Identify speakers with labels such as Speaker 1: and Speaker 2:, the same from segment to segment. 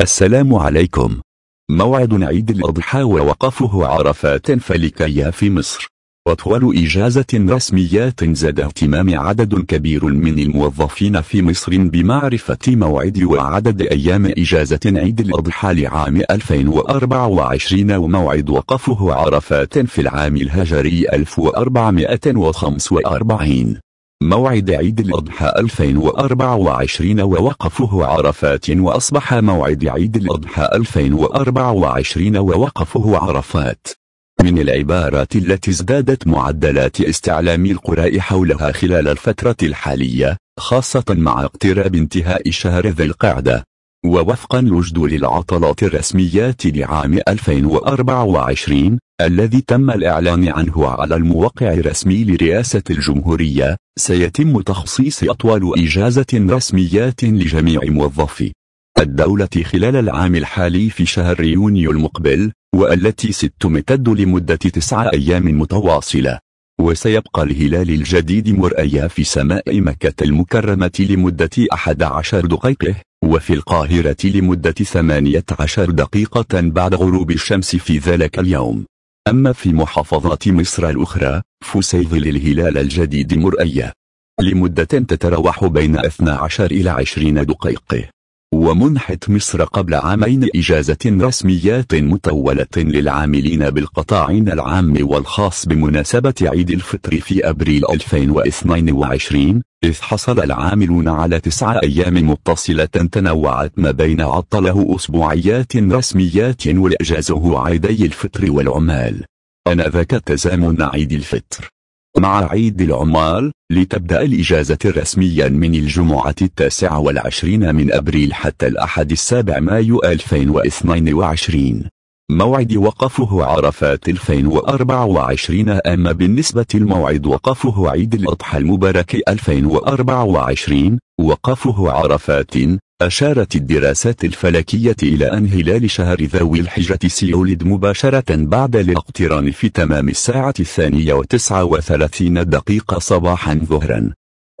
Speaker 1: السلام عليكم موعد عيد الأضحى ووقفه عرفات فلكيا في مصر وطول إجازة رسمية زاد اهتمام عدد كبير من الموظفين في مصر بمعرفة موعد وعدد أيام إجازة عيد الأضحى لعام 2024 وموعد وقفه عرفات في العام الهجري 1445 موعد عيد الأضحى 2024 ووقفه عرفات وأصبح موعد عيد الأضحى 2024 ووقفه عرفات من العبارات التي ازدادت معدلات استعلام القراء حولها خلال الفترة الحالية خاصة مع اقتراب انتهاء شهر ذي القعدة ووفقا لجدول العطلات الرسمية لعام 2024 الذي تم الإعلان عنه على الموقع الرسمي لرئاسة الجمهورية سيتم تخصيص أطول إجازة رسمية لجميع موظفي الدولة خلال العام الحالي في شهر يونيو المقبل والتي ستمتد لمدة تسعة أيام متواصلة وسيبقى الهلال الجديد مرأيا في سماء مكة المكرمة لمدة 11 دقيقه وفي القاهرة لمدة 18 دقيقة بعد غروب الشمس في ذلك اليوم أما في محافظة مصر الأخرى فسيظل الهلال الجديد مرئية لمدة تتراوح بين 12 إلى 20 دقيقة ومنحت مصر قبل عامين إجازة رسميات مطولة للعاملين بالقطاعين العام والخاص بمناسبة عيد الفطر في أبريل 2022 إذ حصل العاملون على تسعة أيام متصلة تنوعت ما بين عطله أسبوعيات رسميات وإجازه عيدي الفطر والعمال أنذاك تزامن عيد الفطر مع عيد العمال لتبدأ الإجازة رسميا من الجمعة التاسعة والعشرين من أبريل حتى الأحد السابع مايو 2022 موعد وقفه عرفات 2024 أما بالنسبة لموعد وقفه عيد الأضحى المبارك 2024 وقفه عرفات أشارت الدراسات الفلكية إلى أن هلال شهر ذوي الحجة سيولد مباشرة بعد الاقتران في تمام الساعة الثانية وتسعة وثلاثين دقيقة صباحا ظهرا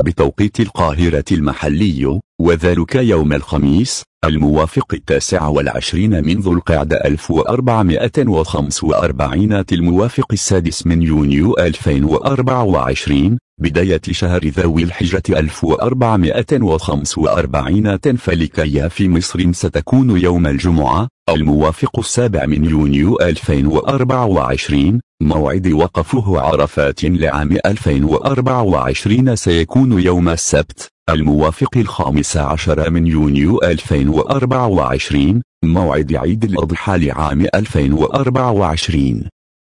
Speaker 1: بتوقيت القاهرة المحلي وذلك يوم الخميس الموافق التاسع والعشرين من ذو القعدة 1445 الموافق السادس من يونيو 2024 بداية شهر ذوي الحجة 1445 فلكيا في مصر ستكون يوم الجمعة الموافق السابع من يونيو 2024 موعد وقفه عرفات لعام 2024 سيكون يوم السبت الموافق الخامس عشر من يونيو 2024 موعد عيد الأضحى لعام 2024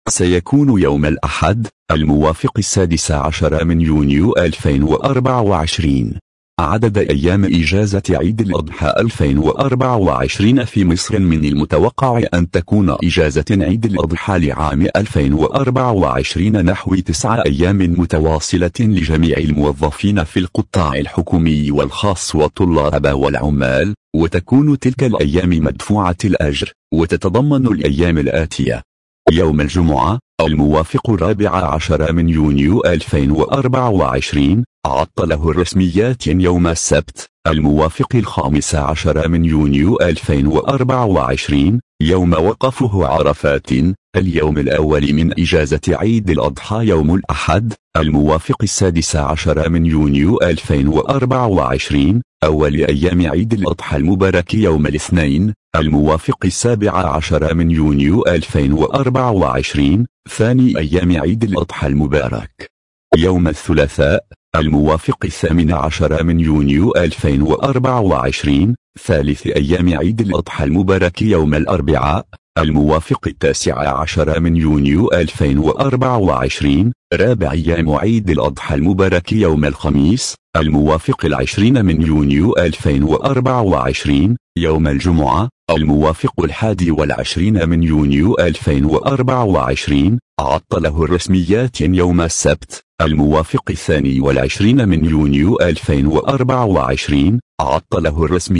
Speaker 1: سيكون يوم الأحد الموافق السادس عشر من يونيو 2024 عدد أيام إجازة عيد الأضحى 2024 في مصر من المتوقع أن تكون إجازة عيد الأضحى لعام 2024 نحو تسعة أيام متواصلة لجميع الموظفين في القطاع الحكومي والخاص والطلاب والعمال وتكون تلك الأيام مدفوعة الأجر وتتضمن الأيام الآتية يوم الجمعة الموافق الرابع عشر من يونيو 2024 عطله الرسميات يوم السبت الموافق الخامس عشر من يونيو 2024 يوم وقفه عرفات اليوم الأول من إجازة عيد الأضحى يوم الأحد الموافق السادس عشر من يونيو 2024 أول أيام عيد الأضحى المبارك يوم الاثنين الموافق السابع عشر من يونيو 2024 ثاني أيام عيد الأضحى المبارك يوم الثلاثاء الموافق الثامن عشر من يونيو 2024 ثالث أيام عيد الأضحى المبارك يوم الأربعاء الموافق التاسع عشر من يونيو 2024 رابع أيام عيد الأضحى المبارك يوم الخميس الموافق العشرين من يونيو 2024 يوم الجمعة الموافق الحادي والعشرين من يونيو 2024 عطله الرسميات يوم السبت الموافق الثاني والعشرين من يونيو 2024 عطله الرسمي